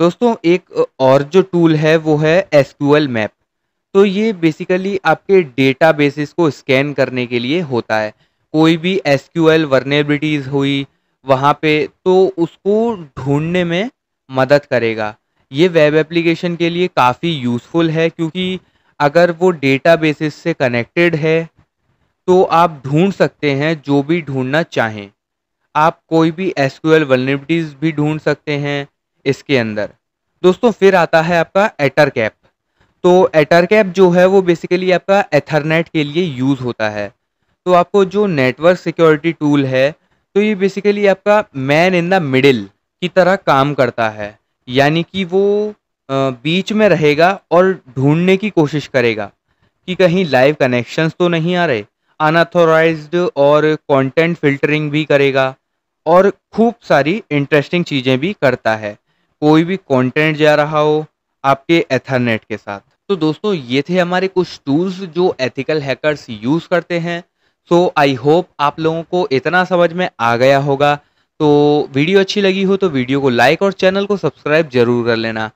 दोस्तों एक और जो टूल है वो है एस मैप तो ये बेसिकली आपके डेटा बेसिस को स्कैन करने के लिए होता है कोई भी एस क्यू एल वर्नेबिलिटीज़ हुई वहाँ पे तो उसको ढूंढने में मदद करेगा ये वेब एप्लीकेशन के लिए काफ़ी यूज़फुल है क्योंकि अगर वो डेटा बेसिस से कनेक्टेड है तो आप ढूंढ सकते हैं जो भी ढूंढना चाहें आप कोई भी एस क्यू एल भी ढूंढ सकते हैं इसके अंदर दोस्तों फिर आता है आपका एटर कैप तो एटर कैप जो है वो बेसिकली आपका एथरनेट के लिए यूज़ होता है तो आपको जो नेटवर्क सिक्योरिटी टूल है तो ये बेसिकली आपका मैन इन द मिडिल की तरह काम करता है यानी कि वो बीच में रहेगा और ढूंढने की कोशिश करेगा कि कहीं लाइव कनेक्शंस तो नहीं आ रहे अनऑथोराइज और कंटेंट फिल्टरिंग भी करेगा और खूब सारी इंटरेस्टिंग चीज़ें भी करता है कोई भी कंटेंट जा रहा हो आपके एथरनेट के साथ तो दोस्तों ये थे हमारे कुछ टूल्स जो एथिकल हैकर्स यूज़ करते हैं सो आई होप आप लोगों को इतना समझ में आ गया होगा तो वीडियो अच्छी लगी हो तो वीडियो को लाइक और चैनल को सब्सक्राइब जरूर कर लेना